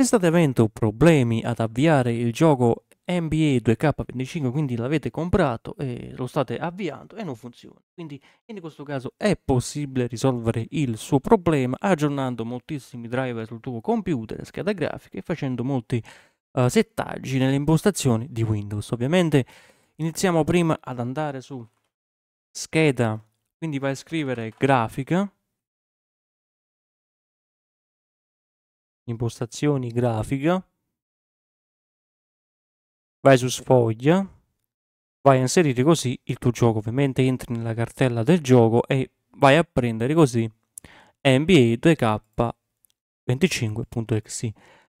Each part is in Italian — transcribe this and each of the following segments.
Se state avendo problemi ad avviare il gioco NBA 2K25, quindi l'avete comprato e lo state avviando e non funziona. Quindi in questo caso è possibile risolvere il suo problema aggiornando moltissimi driver sul tuo computer, scheda grafica e facendo molti uh, settaggi nelle impostazioni di Windows. Ovviamente iniziamo prima ad andare su scheda, quindi vai a scrivere grafica impostazioni grafica, vai su sfoglia, vai a inserire così il tuo gioco, ovviamente entri nella cartella del gioco e vai a prendere così NBA 2K25.exe.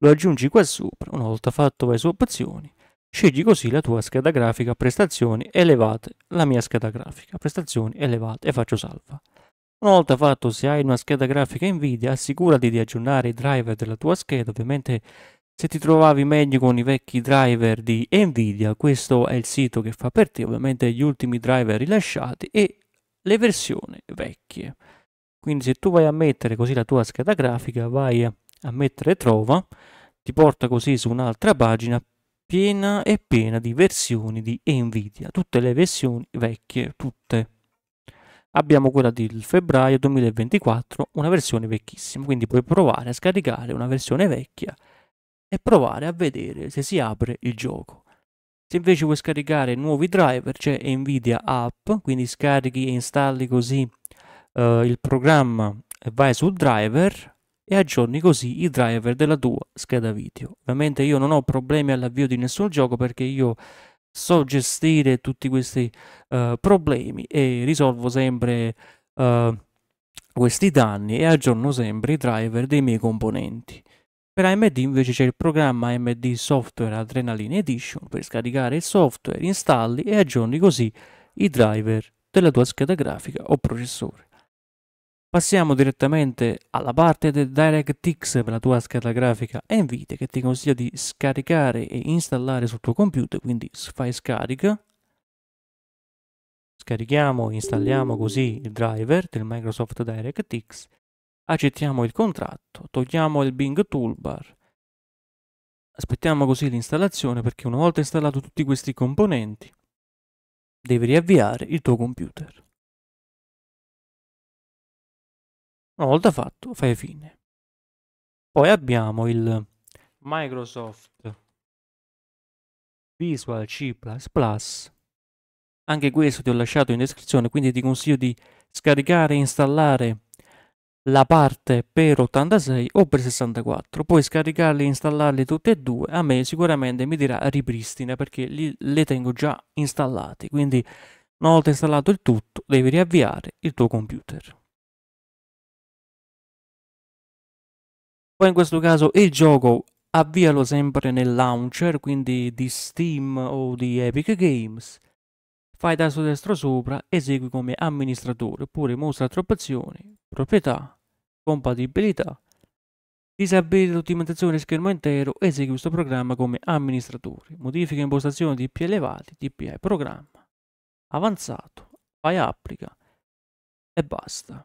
Lo aggiungi qua sopra, una volta fatto vai su opzioni, scegli così la tua scheda grafica prestazioni elevate, la mia scheda grafica prestazioni elevate e faccio salva. Una volta fatto, se hai una scheda grafica Nvidia, assicurati di aggiornare i driver della tua scheda. Ovviamente, se ti trovavi meglio con i vecchi driver di Nvidia, questo è il sito che fa per te, ovviamente gli ultimi driver rilasciati e le versioni vecchie. Quindi se tu vai a mettere così la tua scheda grafica, vai a mettere trova, ti porta così su un'altra pagina piena e piena di versioni di Nvidia, tutte le versioni vecchie, tutte abbiamo quella del febbraio 2024, una versione vecchissima, quindi puoi provare a scaricare una versione vecchia e provare a vedere se si apre il gioco. Se invece vuoi scaricare nuovi driver c'è Nvidia App, quindi scarichi e installi così uh, il programma e vai sul driver e aggiorni così i driver della tua scheda video. Ovviamente io non ho problemi all'avvio di nessun gioco perché io so gestire tutti questi uh, problemi e risolvo sempre uh, questi danni e aggiorno sempre i driver dei miei componenti. Per AMD invece c'è il programma AMD Software Adrenaline Edition per scaricare il software, installi e aggiorni così i driver della tua scheda grafica o processore. Passiamo direttamente alla parte del DirectX per la tua scheda grafica Nvidia che ti consiglia di scaricare e installare sul tuo computer, quindi fai scarica. Scarichiamo, installiamo così il driver del Microsoft DirectX, accettiamo il contratto, togliamo il Bing Toolbar, aspettiamo così l'installazione perché una volta installato tutti questi componenti devi riavviare il tuo computer. Una volta fatto, fai fine. Poi abbiamo il Microsoft Visual C++. Anche questo ti ho lasciato in descrizione, quindi ti consiglio di scaricare e installare la parte per 86 o per 64 puoi scaricarli e installarli tutte e due a me sicuramente mi dirà ripristina perché li, le tengo già installate quindi una volta installato il tutto devi riavviare il tuo computer Poi in questo caso il gioco avvialo sempre nel launcher, quindi di Steam o di Epic Games. Fai tasto destro sopra, esegui come amministratore, oppure mostra troppe azioni, proprietà, compatibilità, disabilita l'ottimizzazione schermo intero, esegui questo programma come amministratore, modifica impostazioni DP elevati, DPI programma, avanzato, fai applica e basta.